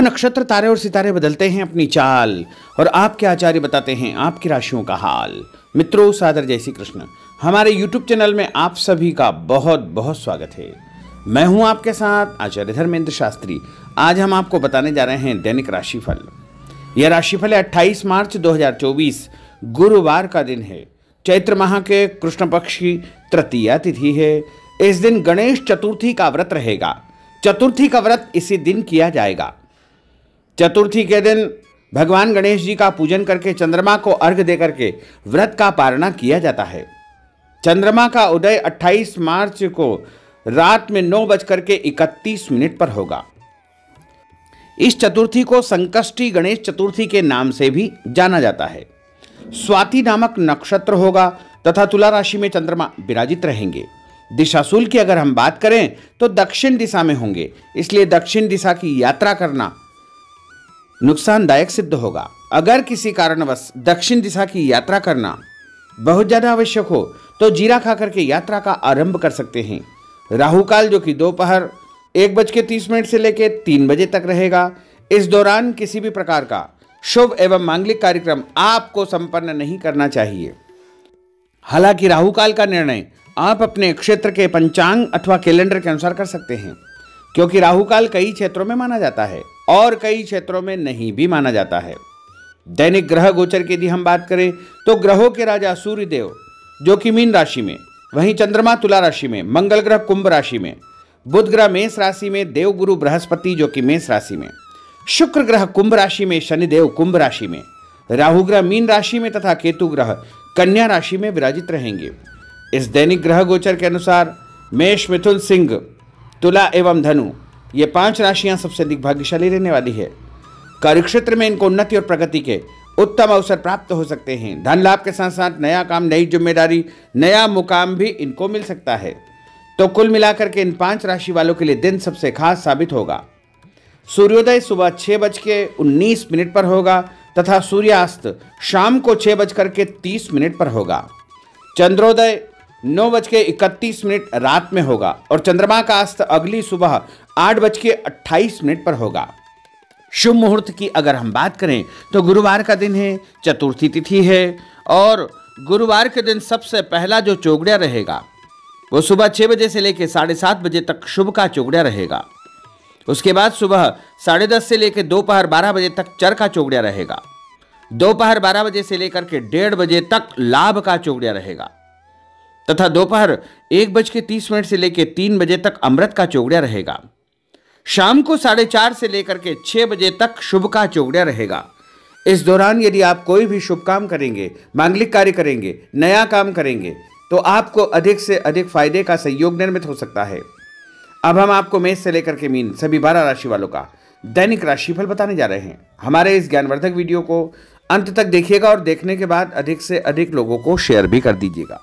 नक्षत्र तारे और सितारे बदलते हैं अपनी चाल और आपके आचार्य बताते हैं आपकी राशियों का हाल मित्रों सादर जय श्री कृष्ण हमारे यूट्यूब चैनल में आप सभी का बहुत बहुत स्वागत है मैं हूं आपके साथ आचार्य धर्मेंद्र शास्त्री आज हम आपको बताने जा रहे हैं दैनिक राशिफल यह राशिफल है अट्ठाईस मार्च दो गुरुवार का दिन है चैत्र माह के कृष्ण पक्ष की तृतीया तिथि है इस दिन गणेश चतुर्थी का व्रत रहेगा चतुर्थी का व्रत इसी दिन किया जाएगा चतुर्थी के दिन भगवान गणेश जी का पूजन करके चंद्रमा को अर्घ देकर के व्रत का पारणा किया जाता है चंद्रमा का उदय 28 मार्च को रात में नौ बजकर के इकतीस मिनट पर होगा इस चतुर्थी को संकष्टी गणेश चतुर्थी के नाम से भी जाना जाता है स्वाति नामक नक्षत्र होगा तथा तुला राशि में चंद्रमा विराजित रहेंगे दिशाशूल की अगर हम बात करें तो दक्षिण दिशा में होंगे इसलिए दक्षिण दिशा की यात्रा करना नुकसानदायक सिद्ध होगा अगर किसी कारणवश दक्षिण दिशा की यात्रा करना बहुत ज़्यादा आवश्यक हो तो जीरा खा करके यात्रा का आरंभ कर सकते हैं राहु काल जो कि दोपहर एक बज के तीस मिनट से लेकर तीन बजे तक रहेगा इस दौरान किसी भी प्रकार का शुभ एवं मांगलिक कार्यक्रम आपको संपन्न नहीं करना चाहिए हालांकि राहु काल का निर्णय आप अपने क्षेत्र के पंचांग अथवा कैलेंडर के अनुसार कर सकते हैं क्योंकि राहु काल कई क्षेत्रों में माना जाता है और कई क्षेत्रों में नहीं भी माना जाता है दैनिक ग्रह गोचर की यदि हम बात करें तो ग्रहों के राजा सूर्यदेव जो कि मीन राशि में वहीं चंद्रमा तुला राशि में मंगल ग्रह कुंभ राशि में बुध ग्रह मेष राशि में देवगुरु बृहस्पति जो कि मेष राशि में शुक्र ग्रह कुंभ राशि में शनिदेव कुंभ राशि में राहु ग्रह मीन राशि में तथा केतु ग्रह कन्या राशि में विराजित रहेंगे इस दैनिक ग्रह गोचर के अनुसार मेष मिथुन सिंह तुला एवं धनु ये पांच राशियां सबसे अधिक भाग्यशाली रहने वाली है कार्यक्षेत्र में इनको उन्नति और प्रगति के उत्तम अवसर प्राप्त हो सकते हैं धन लाभ के साथ साथ नया काम नई जिम्मेदारी नया मुकाम भी इनको मिल सकता है तो कुल मिलाकर के इन पांच राशि वालों के लिए दिन सबसे खास साबित होगा सूर्योदय सुबह छह बज के उन्नीस मिनट पर होगा तथा सूर्यास्त शाम को छह बज के तीस मिनट पर होगा चंद्रोदय नौ बज के इकतीस मिनट रात में होगा और चंद्रमा का अस्त अगली सुबह आठ बज के अट्ठाईस मिनट पर होगा शुभ मुहूर्त की अगर हम बात करें तो गुरुवार का दिन है चतुर्थी तिथि है और गुरुवार के दिन सबसे पहला जो चौगड़िया रहेगा वो सुबह छः बजे से लेकर साढ़े सात बजे तक शुभ का चौगड़िया रहेगा उसके बाद सुबह साढ़े दस से लेकर दोपहर बारह बजे तक चर का चौगड़िया रहेगा दोपहर बारह बजे से लेकर के डेढ़ बजे तक लाभ का चौगड़िया रहेगा तथा दोपहर एक बज के तीस मिनट से लेकर तीन बजे तक अमृत का चौगड़िया रहेगा शाम को साढ़े चार से लेकर के छः बजे तक शुभ का चौगड़िया रहेगा इस दौरान यदि आप कोई भी शुभ काम करेंगे मांगलिक कार्य करेंगे नया काम करेंगे तो आपको अधिक से अधिक फायदे का सहयोग निर्मित हो सकता है अब हम आपको मेष से लेकर के मीन सभी बारह राशि वालों का दैनिक राशिफल बताने जा रहे हैं हमारे इस ज्ञानवर्धक वीडियो को अंत तक देखिएगा और देखने के बाद अधिक से अधिक लोगों को शेयर भी कर दीजिएगा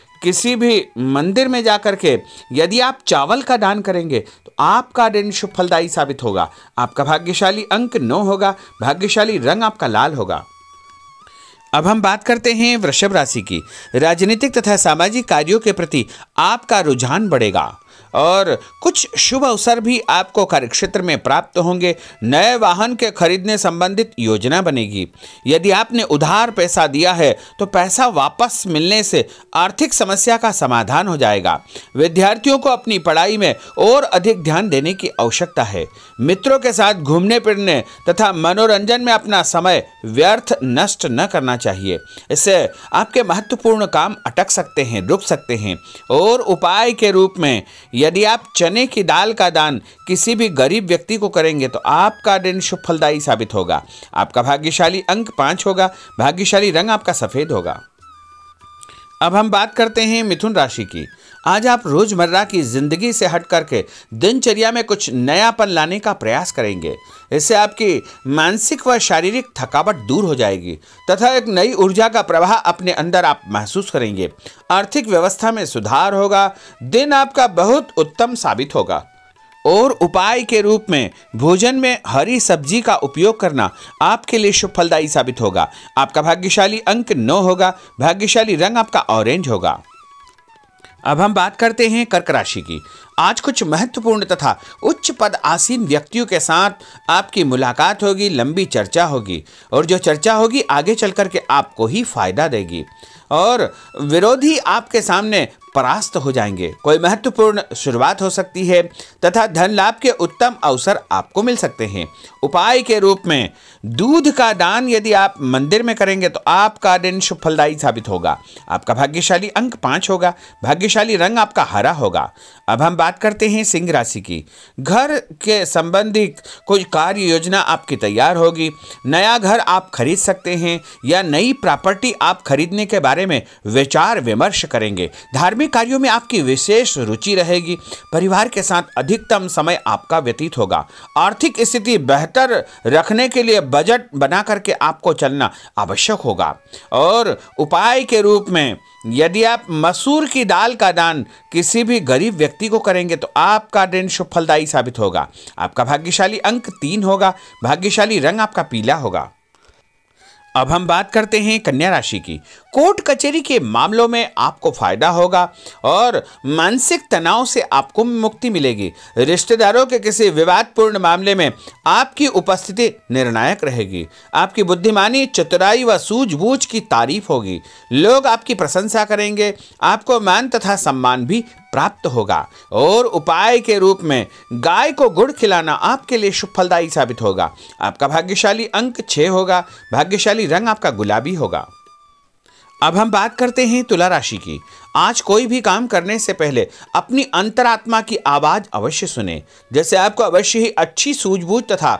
किसी भी मंदिर में जा के यदि आप चावल का दान करेंगे तो आपका दिन शुभ फलदायी साबित होगा आपका भाग्यशाली अंक नौ होगा भाग्यशाली रंग आपका लाल होगा अब हम बात करते हैं वृषभ राशि की राजनीतिक तथा सामाजिक कार्यों के प्रति आपका रुझान बढ़ेगा और कुछ शुभ अवसर भी आपको कार्यक्षेत्र में प्राप्त होंगे नए वाहन के खरीदने संबंधित योजना बनेगी यदि आपने उधार पैसा दिया है तो पैसा वापस मिलने से आर्थिक समस्या का समाधान हो जाएगा विद्यार्थियों को अपनी पढ़ाई में और अधिक ध्यान देने की आवश्यकता है मित्रों के साथ घूमने फिरने तथा मनोरंजन में अपना समय व्यर्थ नष्ट न करना चाहिए इससे आपके महत्वपूर्ण काम अटक सकते हैं रुक सकते हैं और उपाय के रूप में यदि आप चने की दाल का दान किसी भी गरीब व्यक्ति को करेंगे तो आपका दिन शुभ फलदायी साबित होगा आपका भाग्यशाली अंक पाँच होगा भाग्यशाली रंग आपका सफ़ेद होगा अब हम बात करते हैं मिथुन राशि की आज आप रोजमर्रा की जिंदगी से हट करके दिनचर्या में कुछ नयापन लाने का प्रयास करेंगे इससे आपकी मानसिक व शारीरिक थकावट दूर हो जाएगी तथा एक नई ऊर्जा का प्रवाह अपने अंदर आप महसूस करेंगे आर्थिक व्यवस्था में सुधार होगा दिन आपका बहुत उत्तम साबित होगा और उपाय के रूप में भोजन में हरी सब्जी का उपयोग करना आपके लिए शुभ फलदायी साबित होगा आपका भाग्यशाली अंक नौ होगा भाग्यशाली रंग आपका ऑरेंज होगा अब हम बात करते हैं कर्क राशि की आज कुछ महत्वपूर्ण तथा उच्च पद आसीन व्यक्तियों के साथ आपकी मुलाकात होगी लंबी चर्चा होगी और जो चर्चा होगी आगे चल करके आपको ही फायदा देगी और विरोधी आपके सामने परास्त हो जाएंगे कोई महत्वपूर्ण शुरुआत हो सकती है तथा धन लाभ के उत्तम अवसर आपको मिल सकते हैं उपाय के रूप में दूध का दान यदि आप मंदिर में करेंगे तो आपका दिन शुभ साबित होगा आपका भाग्यशाली अंक पाँच होगा भाग्यशाली रंग आपका हरा होगा अब हम बात करते हैं सिंह राशि की घर के संबंधित कोई कार्य योजना आपकी तैयार होगी नया घर आप खरीद सकते हैं या नई प्रॉपर्टी आप खरीदने के बारे में विचार विमर्श करेंगे धार्मिक धार्मिक कार्यों में आपकी विशेष रुचि रहेगी परिवार के साथ अधिकतम समय आपका व्यतीत होगा आर्थिक स्थिति बेहतर रखने के लिए बजट बना करके आपको चलना आवश्यक होगा और उपाय के रूप में यदि आप मसूर की दाल का दान किसी भी गरीब व्यक्ति को करेंगे तो आपका दिन शुभ फलदायी साबित होगा आपका भाग्यशाली अंक तीन होगा भाग्यशाली रंग आपका पीला होगा अब हम बात करते हैं कन्या राशि की कोर्ट कचहरी के मामलों में आपको फायदा होगा और मानसिक तनाव से आपको मुक्ति मिलेगी रिश्तेदारों के किसी विवादपूर्ण मामले में आपकी उपस्थिति निर्णायक रहेगी आपकी बुद्धिमानी चतुराई व सूझबूझ की तारीफ होगी लोग आपकी प्रशंसा करेंगे आपको मान तथा सम्मान भी प्राप्त होगा और उपाय के रूप में गाय को गुड़ खिलाना आपके लिए शुभ फलदायी साबित होगा आपका भाग्यशाली अंक छः होगा भाग्यशाली रंग आपका गुलाबी होगा अब हम बात करते हैं तुला राशि की आज कोई भी काम करने से पहले अपनी अंतरात्मा की आवाज़ अवश्य सुने जैसे आपको अवश्य ही अच्छी सूझबूझ तथा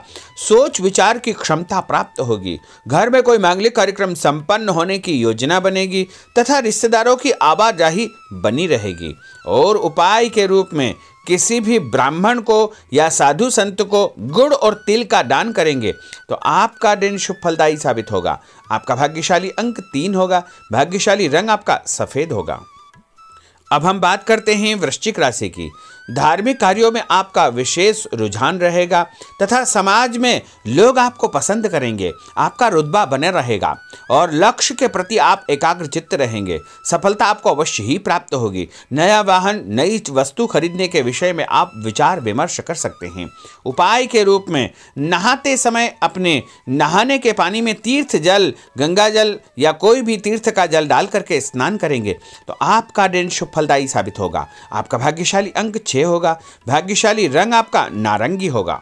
सोच विचार की क्षमता प्राप्त होगी घर में कोई मांगलिक कार्यक्रम संपन्न होने की योजना बनेगी तथा रिश्तेदारों की आवाजाही बनी रहेगी और उपाय के रूप में किसी भी ब्राह्मण को या साधु संत को गुड़ और तिल का दान करेंगे तो आपका दिन शुभ फलदायी साबित होगा आपका भाग्यशाली अंक तीन होगा भाग्यशाली रंग आपका सफ़ेद होगा अब हम बात करते हैं वृश्चिक राशि की धार्मिक कार्यों में आपका विशेष रुझान रहेगा तथा समाज में लोग आपको पसंद करेंगे आपका रुतबा बने रहेगा और लक्ष्य के प्रति आप चित्त रहेंगे सफलता आपको अवश्य ही प्राप्त होगी नया वाहन नई वस्तु खरीदने के विषय में आप विचार विमर्श कर सकते हैं उपाय के रूप में नहाते समय अपने नहाने के पानी में तीर्थ जल गंगा जल या कोई भी तीर्थ का जल डाल करके स्नान करेंगे तो आपका दिन शुभ फलदायी साबित होगा आपका भाग्यशाली अंक छः होगा भाग्यशाली रंग आपका नारंगी होगा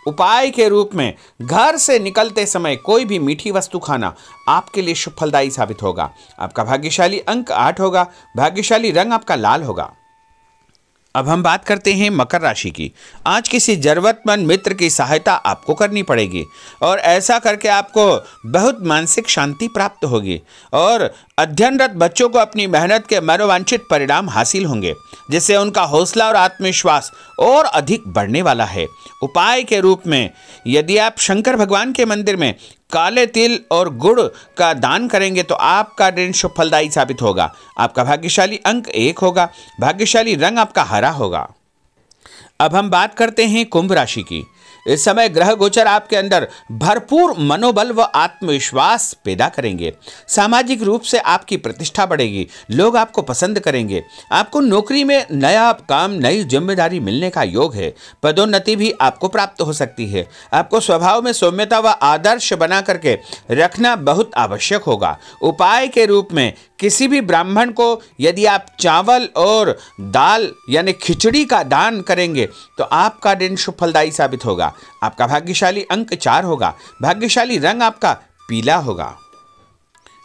उपाय के रूप में घर से निकलते समय कोई भी मीठी वस्तु खाना आपके लिए शुभ फलदायी साबित होगा आपका भाग्यशाली अंक आठ होगा भाग्यशाली रंग आपका लाल होगा अब हम बात करते हैं मकर राशि की आज किसी ज़रूरतमंद मित्र की सहायता आपको करनी पड़ेगी और ऐसा करके आपको बहुत मानसिक शांति प्राप्त होगी और अध्ययनरत बच्चों को अपनी मेहनत के मनोवांछित परिणाम हासिल होंगे जिससे उनका हौसला और आत्मविश्वास और अधिक बढ़ने वाला है उपाय के रूप में यदि आप शंकर भगवान के मंदिर में काले तिल और गुड़ का दान करेंगे तो आपका दिन शुभ फलदायी साबित होगा आपका भाग्यशाली अंक एक होगा भाग्यशाली रंग आपका हरा होगा अब हम बात करते हैं कुंभ राशि की इस समय ग्रह गोचर आपके अंदर भरपूर मनोबल व आत्मविश्वास पैदा करेंगे सामाजिक रूप से आपकी प्रतिष्ठा बढ़ेगी लोग आपको पसंद करेंगे आपको नौकरी में नया काम नई जिम्मेदारी मिलने का योग है पदोन्नति भी आपको प्राप्त हो सकती है आपको स्वभाव में सौम्यता व आदर्श बना करके रखना बहुत आवश्यक होगा उपाय के रूप में किसी भी ब्राह्मण को यदि आप चावल और दाल यानी खिचड़ी का दान करेंगे तो आपका दिन सुफलदायी साबित होगा आपका भाग्यशाली अंक चार होगा भाग्यशाली रंग आपका पीला होगा